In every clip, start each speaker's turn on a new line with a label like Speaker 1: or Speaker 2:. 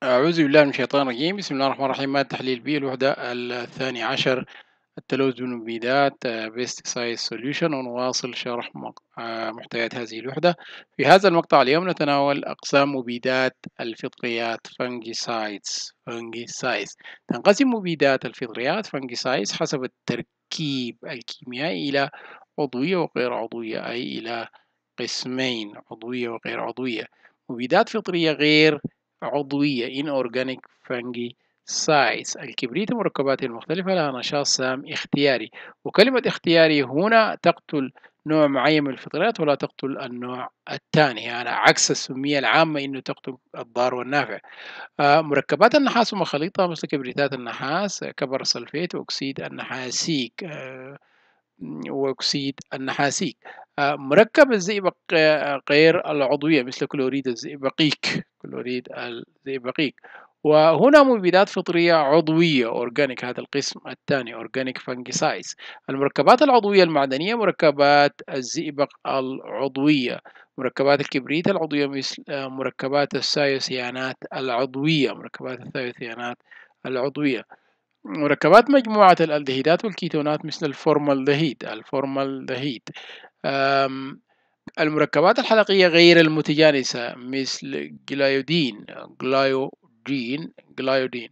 Speaker 1: أعوذ بالله من الشيطان الرجيم بسم الله الرحمن الرحيم مادة تحليل بي الوحدة الثاني عشر التلوث بالمبيدات سايز uh, سوليوشن ونواصل شرح uh, محتويات هذه الوحدة في هذا المقطع اليوم نتناول أقسام مبيدات الفطريات fungicides fungicides تنقسم مبيدات الفطريات fungicides حسب التركيب الكيميائي إلى عضوية وغير عضوية أي إلى قسمين عضوية وغير عضوية مبيدات فطرية غير عضوية inorganic fungi سايز الكبريت المركبات المختلفة لها نشاط سام اختياري وكلمة اختياري هنا تقتل نوع معين من الفطريات ولا تقتل النوع الثاني يعني عكس السمية العامة إنه تقتل الضار والنافع آه، مركبات النحاس ومخليطها مثل كبريتات النحاس كبر السلفيت وأكسيد النحاسيك آه، وأكسيد النحاسيك آه، مركب الزئبق غير العضوية مثل كلوريد الزئبقيك الكلوريد زي وهنا مبيدات فطرية عضوية أورجانيك هذا القسم الثاني أورجانيك فانجيسايز المركبات العضوية المعدنية مركبات الزئبق العضوية مركبات الكبريت العضوية مثل آه، مركبات الثايوسيانات العضوية مركبات الثايوسيانات العضوية مركبات مجموعة الالدهيدات والكيتونات مثل الفورمالدهيد الفورمالدهيد المركبات الحلقية غير المتجانسة مثل جلايودين جلايودين جلايودين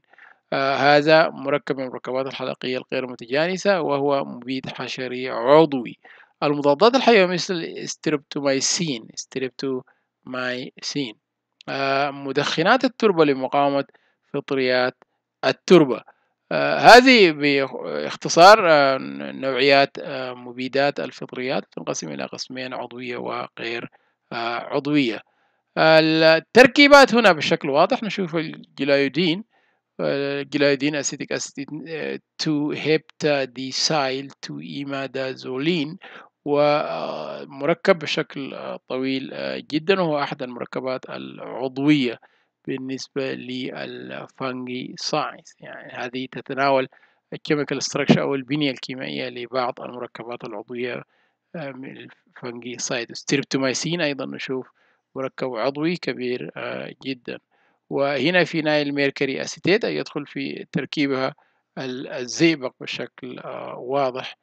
Speaker 1: آه هذا مركب من المركبات الحلقية الغير متجانسة وهو مبيد حشري عضوي المضادات الحيوية مثل الستريبتومايسين ستريبتومايسين آه مدخنات التربة لمقاومة فطريات التربة آه، هذه باختصار آه، نوعيات آه، مبيدات الفطريات تنقسم إلى قسمين عضوية وغير عضوية التركيبات هنا بشكل واضح نشوف الجلايودين جلايودين أسيتيك أسيد 2 هيبتا ديسايل 2 إيمادازولين ومركب بشكل طويل جدا وهو أحد المركبات العضوية بالنسبة للفانجي ساينس يعني هذه تتناول الكيميكال ستراكشر أو البنية الكيميائية لبعض المركبات العضوية من الفانجي سايد ستريبتومايسين أيضا نشوف مركب عضوي كبير آه، جدا وهنا في نايل ميركوري أسيتيت يدخل في تركيبها الزئبق بشكل آه، واضح